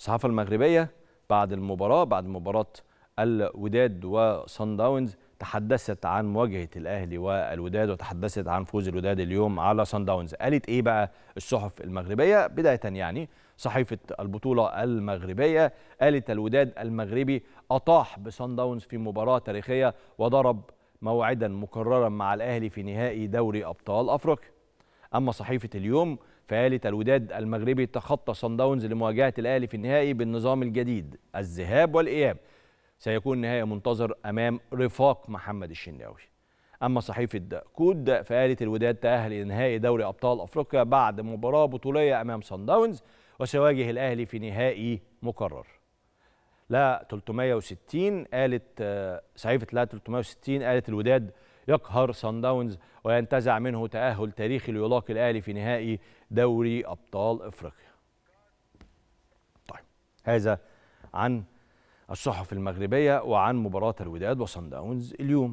الصحافه المغربيه بعد المباراه بعد مباراه الوداد وصن داونز تحدثت عن مواجهه الاهلي والوداد وتحدثت عن فوز الوداد اليوم على صن داونز قالت ايه بقى الصحف المغربيه بدايه يعني صحيفه البطوله المغربيه قالت الوداد المغربي اطاح بصن داونز في مباراه تاريخيه وضرب موعدا مكررا مع الاهلي في نهائي دوري ابطال افريقيا أما صحيفة اليوم فقالت الوداد المغربي تخطى صن داونز لمواجهة الأهلي في النهائي بالنظام الجديد الذهاب والإياب سيكون نهائي منتظر أمام رفاق محمد الشناوي أما صحيفة كود فقالت الوداد تأهل لنهائي دوري أبطال أفريقيا بعد مباراة بطولية أمام صن داونز وسيواجه الأهلي في نهائي مكرر لا 360 قالت آه، صحيفة لا 360 قالت الوداد يقهر سان داونز وينتزع منه تأهل تاريخي ليلاقي الأهلي في نهائي دوري أبطال إفريقيا طيب هذا عن الصحف المغربية وعن مباراة الوداد وسان داونز اليوم